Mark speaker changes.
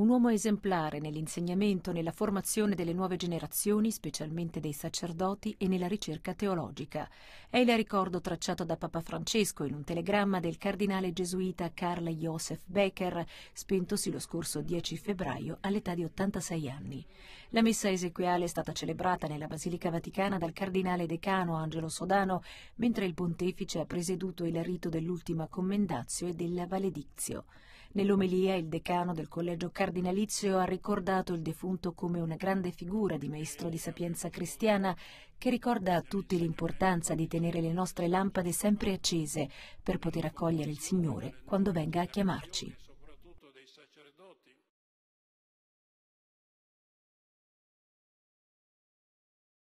Speaker 1: un uomo esemplare nell'insegnamento, nella formazione delle nuove generazioni, specialmente dei sacerdoti, e nella ricerca teologica. È il ricordo tracciato da Papa Francesco in un telegramma del cardinale gesuita Karl Josef Becker, spentosi lo scorso 10 febbraio all'età di 86 anni. La messa esequiale è stata celebrata nella Basilica Vaticana dal cardinale decano Angelo Sodano, mentre il pontefice ha presieduto il rito dell'ultima commendazio e della valedizio. Nell'omelia il decano del collegio cardinalizio ha ricordato il defunto come una grande figura di maestro di sapienza cristiana che ricorda a tutti l'importanza di tenere le nostre lampade sempre accese per poter accogliere il Signore quando venga a chiamarci.